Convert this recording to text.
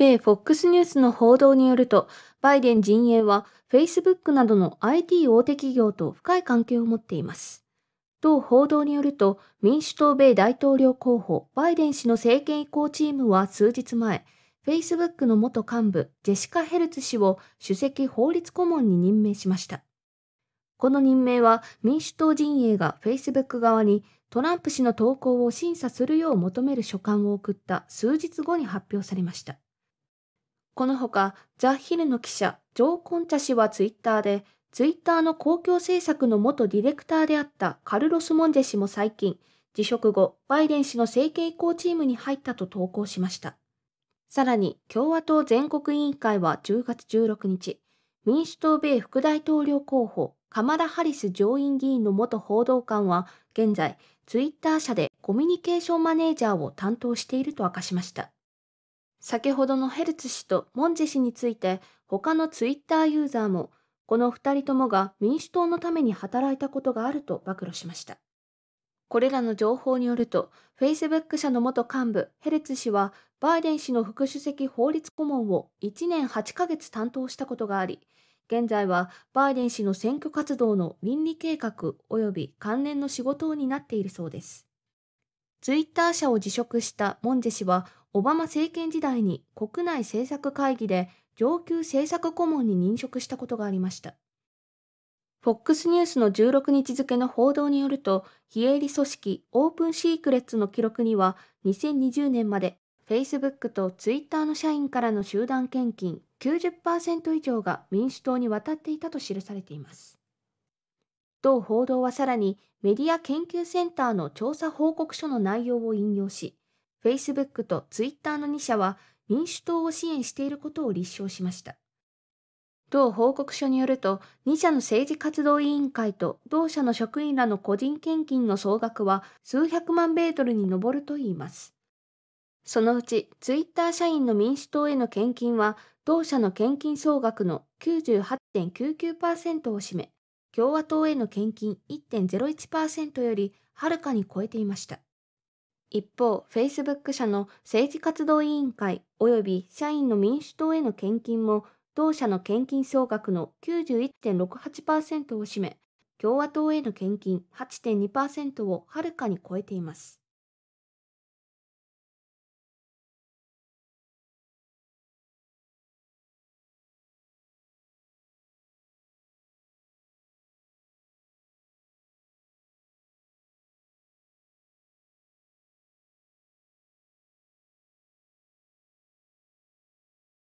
米 FOX ニュースの報道によると、バイデン陣営は Facebook などの IT 大手企業と深い関係を持っています。同報道によると、民主党米大統領候補バイデン氏の政権移行チームは数日前、Facebook の元幹部ジェシカ・ヘルツ氏を首席法律顧問に任命しました。この任命は民主党陣営が Facebook 側にトランプ氏の投稿を審査するよう求める書簡を送った数日後に発表されました。このほか、ザ・ヒルの記者、ジョー・コンチャ氏はツイッターで、ツイッターの公共政策の元ディレクターであったカルロス・モンジェ氏も最近、辞職後、バイデン氏の政権移行チームに入ったと投稿しました。さらに、共和党全国委員会は10月16日、民主党米副大統領候補、カマラ・ハリス上院議員の元報道官は、現在、ツイッター社でコミュニケーションマネージャーを担当していると明かしました。先ほどのヘルツ氏とモンジ氏について他のツイッターユーザーもこの2人ともが民主党のために働いたことがあると暴露しましたこれらの情報によると Facebook 社の元幹部ヘルツ氏はバイデン氏の副主席法律顧問を1年8ヶ月担当したことがあり現在はバイデン氏の選挙活動の倫理計画及び関連の仕事を担っているそうですツイッター社を辞職したモンジェ氏は、オバマ政権時代に国内政策会議で上級政策顧問に任職したことがありました。FOX ニュースの16日付の報道によると、非営利組織オープンシークレッツの記録には、2020年まで Facebook と Twitter の社員からの集団献金90%以上が民主党に渡っていたと記されています。同報道はさらにメディア研究センターの調査報告書の内容を引用し、Facebook と Twitter の2社は民主党を支援していることを立証しました。同報告書によると、2社の政治活動委員会と同社の職員らの個人献金の総額は数百万ベートルに上るといいます。そのうち、ツイッター社員の民主党への献金は、同社の献金総額の98.99%を占め、共和党への献金1.01%よりはるかに超えていました。一方、Facebook 社の政治活動委員会及び社員の民主党への献金も同社の献金総額の91.68%を占め、共和党への献金8.2%をはるかに超えています。